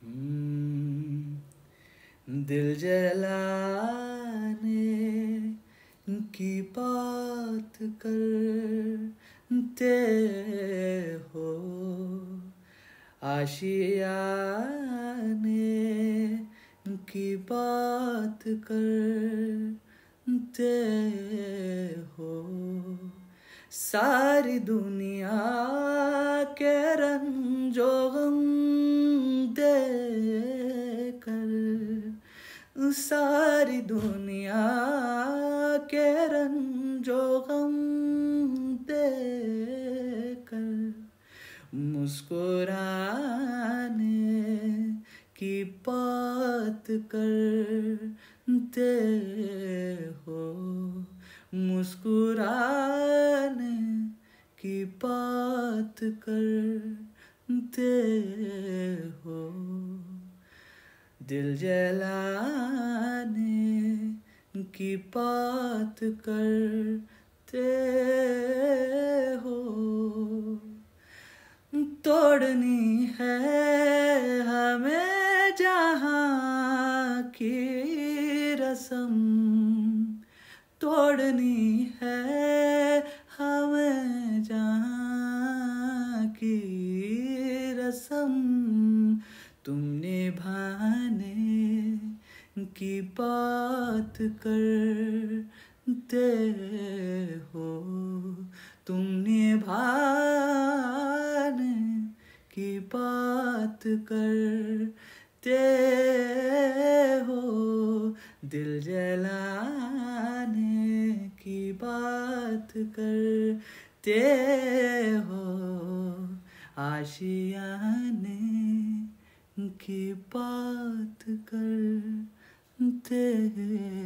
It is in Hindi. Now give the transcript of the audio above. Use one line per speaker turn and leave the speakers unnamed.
हम्म, दिल जलाने की बात करते हो आशियाने की बात करते हो सारी दुनिया के रंग जो सारी दुनिया के जो गम कर मुस्कुराने की बात करते हो मुस्कुराने की बात करते हो दिल जलाने की बात करते हो तोड़नी है हमें जहाँ की रसम तोड़नी है हमें जहाँ की रसम तुमने भाने की बात करते हो तुमने भाने की बात करते हो दिल जलाने की बात करते हो आशियाने की बात करते हैं